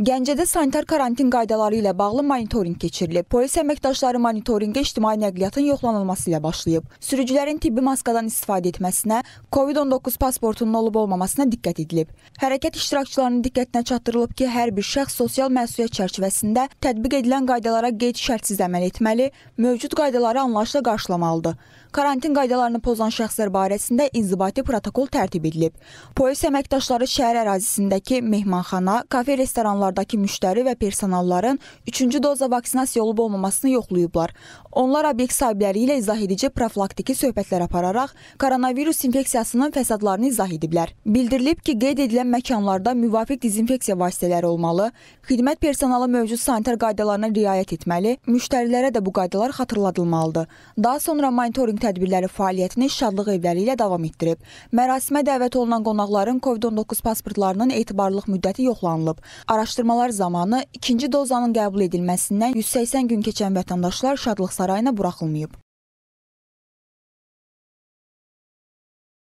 Gəncədə sanitar karantin qaydaları ilə bağlı monitorinq keçirilib. Polis əməkdaşları monitorinqə ictimai nəqliyyatın yoxlanılması ilə başlayıb. Sürücülərin tibbi maskadan istifadə etməsinə, COVID-19 pasportunun olub-olmamasına diqqət edilib. Hərəkət iştirakçılarının diqqətinə çatdırılıb ki, hər bir şəxs sosial məsuliyyət çərçivəsində tətbiq edilən qaydalara qeyd-şərtsiz əməl etməli, mövcud qaydaları anlayışla qarşılamalıdır. Karantin qaydalarını pozan şəxslər barəsində inzibati protokol tərtib edilib. Polis əməkdaşları şəhər ərazisindəki mehmanxana, kafe, restoranlar mağazalardakı müştəri və personalların üçüncü doza vaksinasiya olub olmamasını yoxlayıblar. Onlar obyekt sahibləri ilə izah edici profilaktiki söhbətlər apararaq koronavirus infeksiyasının fəsadlarını izah ediblər. Bildirilib ki, qeyd edilən məkanlarda müvafiq dezinfeksiya vasitələri olmalı, xidmət personalı mövcud sanitar qaydalarına riayət etməli, müştərilərə də bu qaydalar xatırladılmalıdır. Daha sonra monitorinq tədbirləri fəaliyyətini şadlıq evləri ilə davam etdirib. Mərasimə dəvət olunan qonaqların COVID-19 pasportlarının etibarlılıq müddəti yoxlanılıb. Araşdırma araşdırmalar zamanı ikinci dozanın qəbul edilməsindən 180 gün keçən vətəndaşlar Şadlıq sarayına buraxılmayıb.